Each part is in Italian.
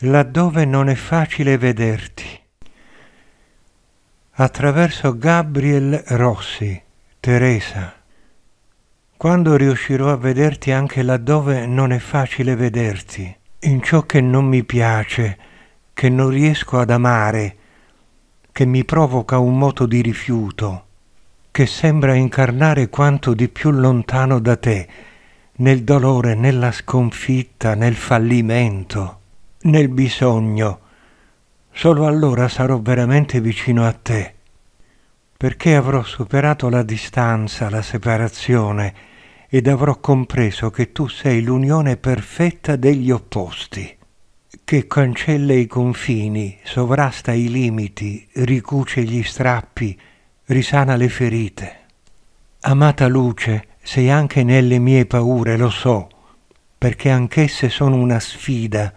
laddove non è facile vederti. Attraverso Gabriel Rossi, Teresa. Quando riuscirò a vederti anche laddove non è facile vederti, in ciò che non mi piace, che non riesco ad amare, che mi provoca un moto di rifiuto, che sembra incarnare quanto di più lontano da te, nel dolore, nella sconfitta, nel fallimento nel bisogno. Solo allora sarò veramente vicino a te, perché avrò superato la distanza, la separazione, ed avrò compreso che tu sei l'unione perfetta degli opposti, che cancella i confini, sovrasta i limiti, ricuce gli strappi, risana le ferite. Amata luce, sei anche nelle mie paure, lo so, perché anch'esse sono una sfida,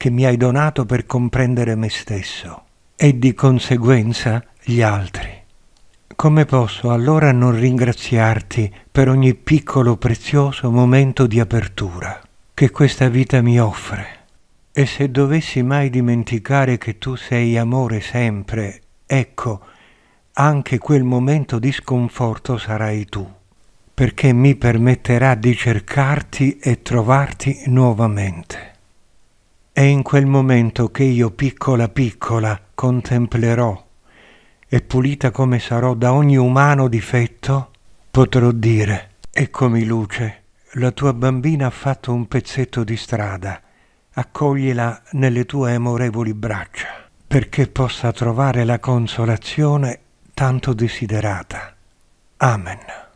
che mi hai donato per comprendere me stesso e di conseguenza gli altri. Come posso allora non ringraziarti per ogni piccolo prezioso momento di apertura che questa vita mi offre? E se dovessi mai dimenticare che tu sei amore sempre, ecco, anche quel momento di sconforto sarai tu, perché mi permetterà di cercarti e trovarti nuovamente. È in quel momento che io piccola piccola contemplerò e pulita come sarò da ogni umano difetto, potrò dire, eccomi luce, la tua bambina ha fatto un pezzetto di strada, accoglila nelle tue amorevoli braccia, perché possa trovare la consolazione tanto desiderata. Amen.